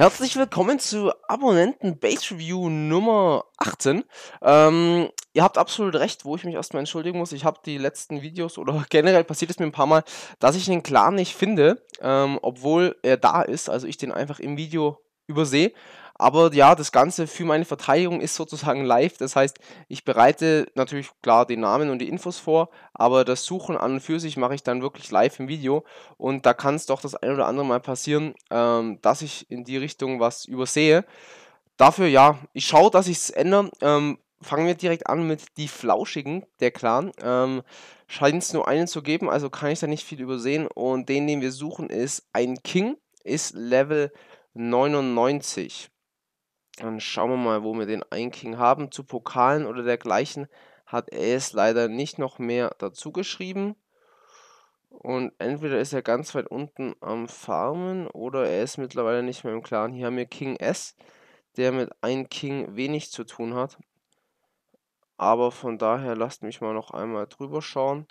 Herzlich willkommen zu Abonnenten Base Review Nummer 18. Ähm, ihr habt absolut recht, wo ich mich erstmal entschuldigen muss. Ich habe die letzten Videos oder generell passiert es mir ein paar Mal, dass ich den Clan nicht finde, ähm, obwohl er da ist. Also ich den einfach im Video übersehe. Aber ja, das Ganze für meine Verteidigung ist sozusagen live. Das heißt, ich bereite natürlich klar den Namen und die Infos vor, aber das Suchen an und für sich mache ich dann wirklich live im Video. Und da kann es doch das ein oder andere Mal passieren, ähm, dass ich in die Richtung was übersehe. Dafür ja, ich schaue, dass ich es ändere. Ähm, fangen wir direkt an mit die Flauschigen, der Clan. Ähm, Scheint es nur einen zu geben, also kann ich da nicht viel übersehen. Und den, den wir suchen, ist ein King, ist Level 99. Dann schauen wir mal, wo wir den Einking haben. Zu Pokalen oder dergleichen hat er es leider nicht noch mehr dazu geschrieben. Und entweder ist er ganz weit unten am Farmen oder er ist mittlerweile nicht mehr im Clan. Hier haben wir King S, der mit ein King wenig zu tun hat. Aber von daher lasst mich mal noch einmal drüber schauen.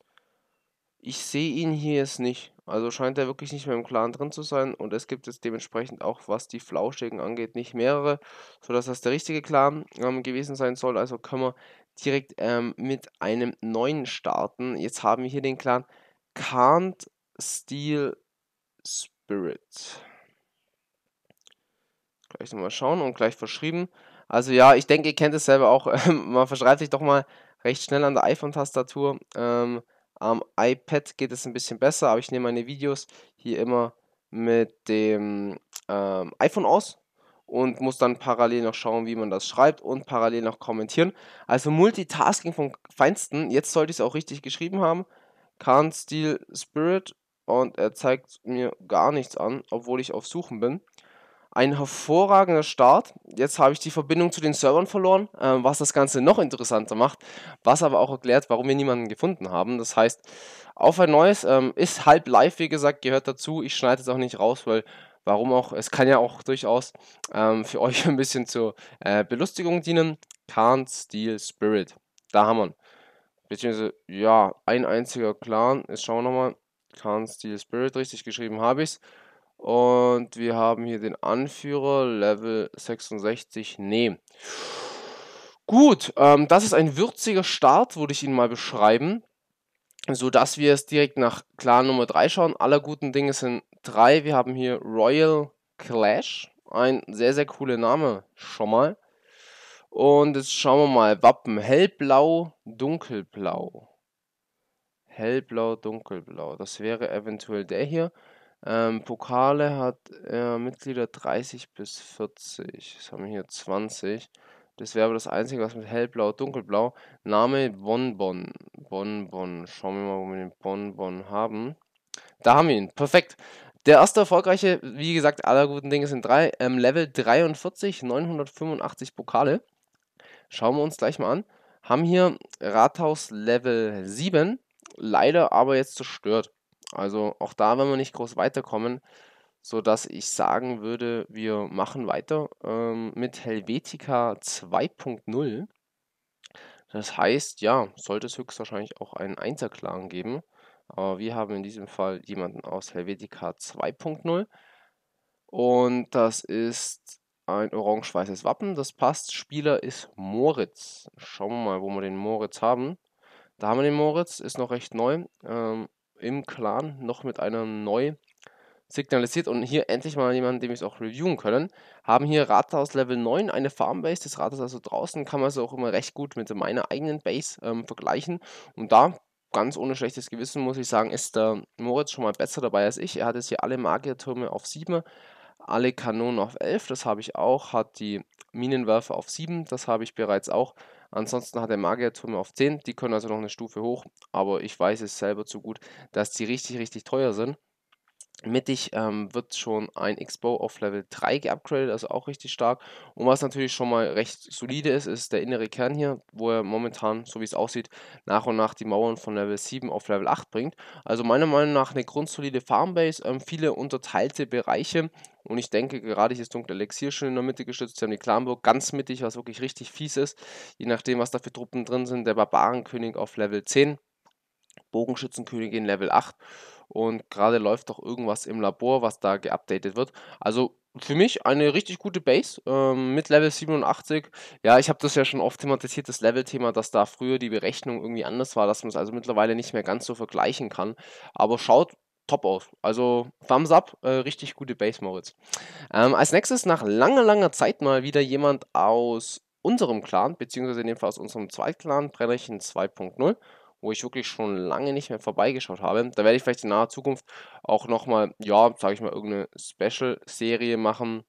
Ich sehe ihn hier jetzt nicht. Also scheint er wirklich nicht mehr im Clan drin zu sein und es gibt jetzt dementsprechend auch, was die Flauschigen angeht, nicht mehrere, sodass das der richtige Clan ähm, gewesen sein soll. Also können wir direkt ähm, mit einem neuen starten. Jetzt haben wir hier den Clan Can't Steal Spirit. Gleich nochmal schauen und gleich verschrieben. Also ja, ich denke, ihr kennt es selber auch. man verschreibt sich doch mal recht schnell an der iPhone-Tastatur. Ähm, am iPad geht es ein bisschen besser, aber ich nehme meine Videos hier immer mit dem ähm, iPhone aus und muss dann parallel noch schauen, wie man das schreibt und parallel noch kommentieren. Also Multitasking vom Feinsten. Jetzt sollte ich es auch richtig geschrieben haben. Can't Steal Spirit und er zeigt mir gar nichts an, obwohl ich auf Suchen bin ein hervorragender Start. Jetzt habe ich die Verbindung zu den Servern verloren, äh, was das Ganze noch interessanter macht, was aber auch erklärt, warum wir niemanden gefunden haben. Das heißt, auf ein neues ähm, ist halb live, wie gesagt, gehört dazu. Ich schneide es auch nicht raus, weil warum auch, es kann ja auch durchaus ähm, für euch ein bisschen zur äh, Belustigung dienen. Can't Steal Spirit. Da haben wir ihn. Beziehungsweise, ja, ein einziger Clan. Jetzt schauen wir nochmal. Can't Steal Spirit, richtig geschrieben habe ich es. Und wir haben hier den Anführer, Level 66. Nee. Gut, ähm, das ist ein würziger Start, würde ich Ihnen mal beschreiben. So dass wir es direkt nach Clan Nummer 3 schauen. Aller guten Dinge sind 3. Wir haben hier Royal Clash. Ein sehr, sehr cooler Name schon mal. Und jetzt schauen wir mal. Wappen hellblau, dunkelblau. Hellblau, dunkelblau. Das wäre eventuell der hier. Ähm, Pokale hat äh, Mitglieder 30 bis 40. Das haben wir hier 20. Das wäre aber das Einzige, was mit hellblau, dunkelblau. Name Bonbon. Bonbon. Schauen wir mal, wo wir den Bonbon haben. Da haben wir ihn. Perfekt. Der erste erfolgreiche, wie gesagt, aller guten Dinge sind drei. Ähm, Level 43, 985 Pokale. Schauen wir uns gleich mal an. Haben hier Rathaus Level 7. Leider aber jetzt zerstört. Also auch da werden wir nicht groß weiterkommen, sodass ich sagen würde, wir machen weiter ähm, mit Helvetica 2.0. Das heißt, ja, sollte es höchstwahrscheinlich auch einen Einserklagen geben. Aber wir haben in diesem Fall jemanden aus Helvetica 2.0. Und das ist ein orange-weißes Wappen. Das passt. Spieler ist Moritz. Schauen wir mal, wo wir den Moritz haben. Da haben wir den Moritz, ist noch recht neu. Ähm, im Clan noch mit einer neu signalisiert und hier endlich mal jemanden, dem wir es auch reviewen können. Haben hier Rathaus Level 9, eine Farmbase, das Rathaus also draußen, kann man es auch immer recht gut mit meiner eigenen Base ähm, vergleichen. Und da, ganz ohne schlechtes Gewissen, muss ich sagen, ist der ähm, Moritz schon mal besser dabei als ich. Er hat jetzt hier alle Magiertürme auf 7, alle Kanonen auf 11, das habe ich auch, hat die Minenwerfer auf 7, das habe ich bereits auch. Ansonsten hat der Magier-Turm auf 10, die können also noch eine Stufe hoch, aber ich weiß es selber zu gut, dass die richtig, richtig teuer sind. Mittig ähm, wird schon ein Expo auf Level 3 geupgradet, also auch richtig stark. Und was natürlich schon mal recht solide ist, ist der innere Kern hier, wo er momentan, so wie es aussieht, nach und nach die Mauern von Level 7 auf Level 8 bringt. Also meiner Meinung nach eine grundsolide Farmbase, ähm, viele unterteilte Bereiche. Und ich denke, gerade hier ist Dunkle Elixier schon in der Mitte gestützt. Sie haben die Clanburg ganz mittig, was wirklich richtig fies ist. Je nachdem, was da für Truppen drin sind. Der Barbarenkönig auf Level 10 Bogenschützenkönigin Level 8 und gerade läuft doch irgendwas im Labor, was da geupdatet wird. Also für mich eine richtig gute Base ähm, mit Level 87. Ja, ich habe das ja schon oft thematisiert, das Level-Thema, dass da früher die Berechnung irgendwie anders war, dass man es also mittlerweile nicht mehr ganz so vergleichen kann. Aber schaut top aus. Also Thumbs up, äh, richtig gute Base, Moritz. Ähm, als nächstes nach langer, langer Zeit mal wieder jemand aus unserem Clan, beziehungsweise in dem Fall aus unserem Zweitclan, Brennerchen 2.0 wo ich wirklich schon lange nicht mehr vorbeigeschaut habe. Da werde ich vielleicht in naher Zukunft auch nochmal, ja, sage ich mal, irgendeine Special-Serie machen,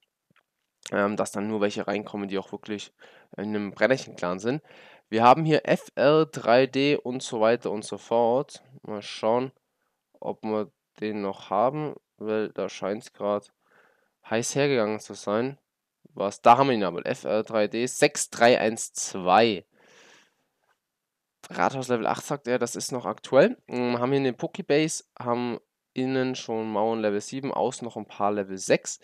ähm, dass dann nur welche reinkommen, die auch wirklich in einem Brennerchen-Clan sind. Wir haben hier FL, 3D und so weiter und so fort. Mal schauen, ob wir den noch haben, weil da scheint es gerade heiß hergegangen zu sein. Was? Da haben wir ihn aber. FL, 3 d 6312. Rathaus Level 8 sagt er, das ist noch aktuell. Wir mm, haben hier eine Pokébase, haben innen schon Mauern Level 7, außen noch ein paar Level 6.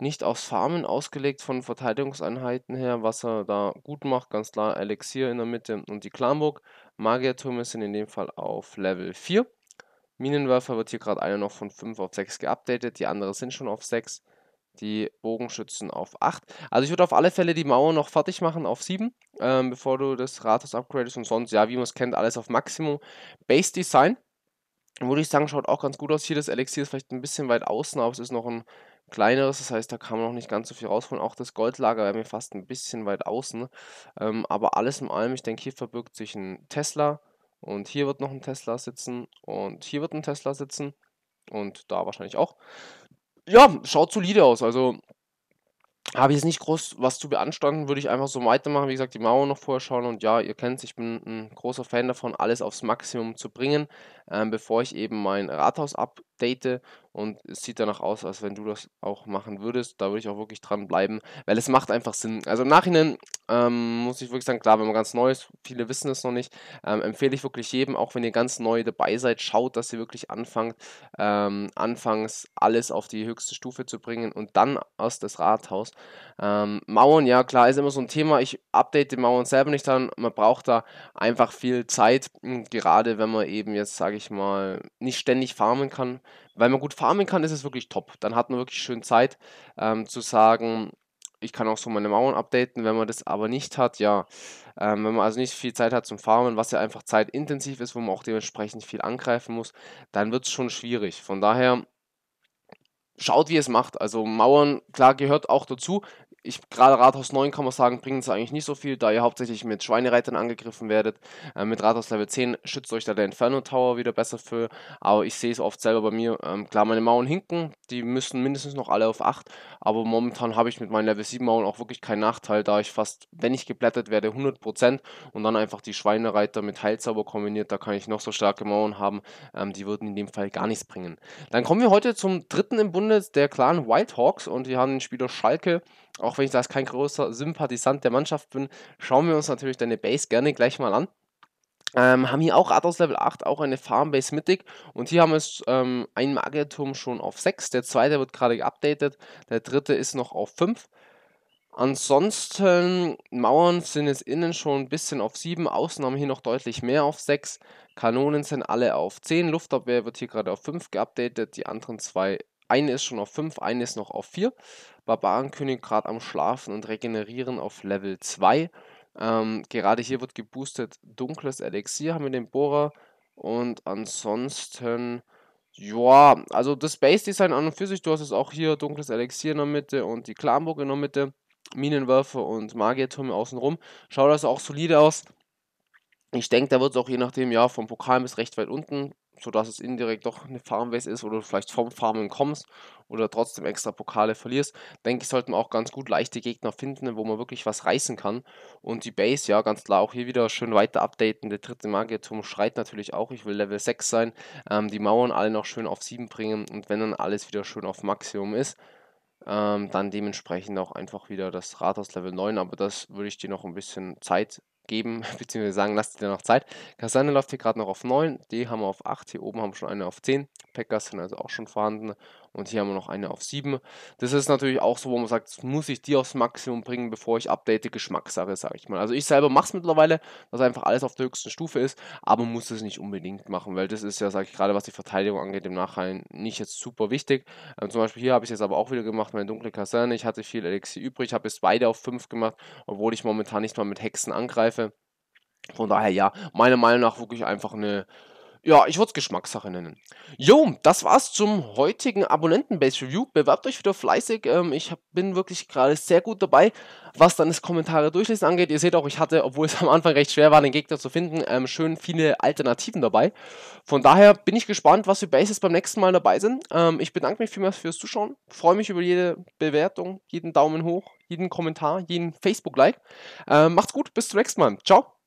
Nicht aufs Farmen ausgelegt von Verteidigungseinheiten her, was er da gut macht, ganz klar Elixier in der Mitte und die Klamburg. Magiertürme sind in dem Fall auf Level 4. Minenwerfer wird hier gerade einer noch von 5 auf 6 geupdatet, die andere sind schon auf 6 die Bogenschützen auf 8. Also ich würde auf alle Fälle die Mauer noch fertig machen auf 7, ähm, bevor du das Rathaus upgradest und sonst, ja, wie man es kennt, alles auf Maximum. Base Design, würde ich sagen, schaut auch ganz gut aus. Hier das Elixier ist vielleicht ein bisschen weit außen, aber es ist noch ein kleineres, das heißt, da kann man noch nicht ganz so viel rausholen. Auch das Goldlager wäre mir fast ein bisschen weit außen. Ähm, aber alles in allem, ich denke, hier verbirgt sich ein Tesla und hier wird noch ein Tesla sitzen und hier wird ein Tesla sitzen und da wahrscheinlich auch ja, schaut solide aus. Also habe ich jetzt nicht groß was zu beanstanden, würde ich einfach so weitermachen. Wie gesagt, die Mauer noch vorher schauen und ja, ihr kennt es, ich bin ein großer Fan davon, alles aufs Maximum zu bringen ähm, bevor ich eben mein Rathaus update. Und es sieht danach aus, als wenn du das auch machen würdest. Da würde ich auch wirklich dran bleiben, weil es macht einfach Sinn. Also im Nachhinein ähm, muss ich wirklich sagen, klar, wenn man ganz neu ist, viele wissen es noch nicht, ähm, empfehle ich wirklich jedem, auch wenn ihr ganz neu dabei seid, schaut, dass ihr wirklich anfangt, ähm, anfangs alles auf die höchste Stufe zu bringen und dann aus das Rathaus. Ähm, Mauern, ja klar, ist immer so ein Thema. Ich update die Mauern selber nicht dann. Man braucht da einfach viel Zeit, hm, gerade wenn man eben jetzt, sage ich, ich mal, nicht ständig farmen kann. Weil man gut farmen kann, ist es wirklich top. Dann hat man wirklich schön Zeit ähm, zu sagen, ich kann auch so meine Mauern updaten, wenn man das aber nicht hat, ja. Ähm, wenn man also nicht viel Zeit hat zum Farmen, was ja einfach zeitintensiv ist, wo man auch dementsprechend viel angreifen muss, dann wird es schon schwierig. Von daher, schaut, wie es macht. Also Mauern, klar, gehört auch dazu ich gerade Rathaus 9 kann man sagen, bringt es eigentlich nicht so viel, da ihr hauptsächlich mit Schweinereitern angegriffen werdet. Ähm, mit Rathaus Level 10 schützt euch da der Inferno Tower wieder besser für, aber ich sehe es oft selber bei mir. Ähm, klar, meine Mauern hinken, die müssen mindestens noch alle auf 8, aber momentan habe ich mit meinen Level 7 Mauern auch wirklich keinen Nachteil, da ich fast, wenn ich geblättert werde, 100% und dann einfach die Schweinereiter mit Heilzauber kombiniert, da kann ich noch so starke Mauern haben, ähm, die würden in dem Fall gar nichts bringen. Dann kommen wir heute zum dritten im Bundes, der Clan Whitehawks und wir haben den Spieler Schalke auch wenn ich da kein großer Sympathisant der Mannschaft bin, schauen wir uns natürlich deine Base gerne gleich mal an. Ähm, haben hier auch Rathaus Level 8, auch eine Farmbase mittig. Und hier haben wir es, ähm, einen Magierturm schon auf 6. Der zweite wird gerade geupdatet. Der dritte ist noch auf 5. Ansonsten, Mauern sind jetzt innen schon ein bisschen auf 7. Außen haben wir hier noch deutlich mehr auf 6. Kanonen sind alle auf 10. Luftabwehr wird hier gerade auf 5 geupdatet. Die anderen zwei eine ist schon auf 5, eine ist noch auf 4. Barbarenkönig gerade am Schlafen und Regenerieren auf Level 2. Ähm, gerade hier wird geboostet dunkles Elixier, haben wir den Bohrer. Und ansonsten, ja, also das Base Design an und für sich, du hast es auch hier dunkles Elixier in der Mitte und die Klamburg in der Mitte. Minenwerfer und Magiertürme außenrum. Schaut also auch solide aus. Ich denke, da wird es auch je nachdem, ja, vom Pokal bis recht weit unten sodass es indirekt doch eine Farmways ist oder du vielleicht vom Farmen kommst oder trotzdem extra Pokale verlierst, denke ich, sollten wir auch ganz gut leichte Gegner finden, wo man wirklich was reißen kann. Und die Base, ja, ganz klar, auch hier wieder schön weiter updaten. Der dritte Magierturm schreit natürlich auch, ich will Level 6 sein. Ähm, die Mauern alle noch schön auf 7 bringen und wenn dann alles wieder schön auf Maximum ist, ähm, dann dementsprechend auch einfach wieder das Rathaus Level 9, aber das würde ich dir noch ein bisschen Zeit geben, beziehungsweise sagen, lasst dir noch Zeit. Kasane läuft hier gerade noch auf 9, die haben wir auf 8, hier oben haben wir schon eine auf 10. Packers sind also auch schon vorhanden und hier haben wir noch eine auf 7. Das ist natürlich auch so, wo man sagt, muss ich die aufs Maximum bringen, bevor ich update Geschmackssache, sage ich mal. Also ich selber mache es mittlerweile, dass einfach alles auf der höchsten Stufe ist, aber muss es nicht unbedingt machen, weil das ist ja, sage ich gerade, was die Verteidigung angeht, im Nachhinein nicht jetzt super wichtig. Ähm, zum Beispiel hier habe ich es jetzt aber auch wieder gemacht, meine dunkle Kaserne. Ich hatte viel Elixier übrig, habe jetzt beide auf 5 gemacht, obwohl ich momentan nicht mal mit Hexen angreife. Von daher ja, meiner Meinung nach wirklich einfach eine ja, ich würde es Geschmackssache nennen. Jo, das war's zum heutigen Abonnenten-Base-Review. Bewerbt euch wieder fleißig. Ähm, ich hab, bin wirklich gerade sehr gut dabei, was dann das Kommentare durchlesen angeht. Ihr seht auch, ich hatte, obwohl es am Anfang recht schwer war, den Gegner zu finden, ähm, schön viele Alternativen dabei. Von daher bin ich gespannt, was für Bases beim nächsten Mal dabei sind. Ähm, ich bedanke mich vielmals fürs Zuschauen. Freue mich über jede Bewertung, jeden Daumen hoch, jeden Kommentar, jeden Facebook-Like. Ähm, macht's gut, bis zum nächsten Mal. Ciao.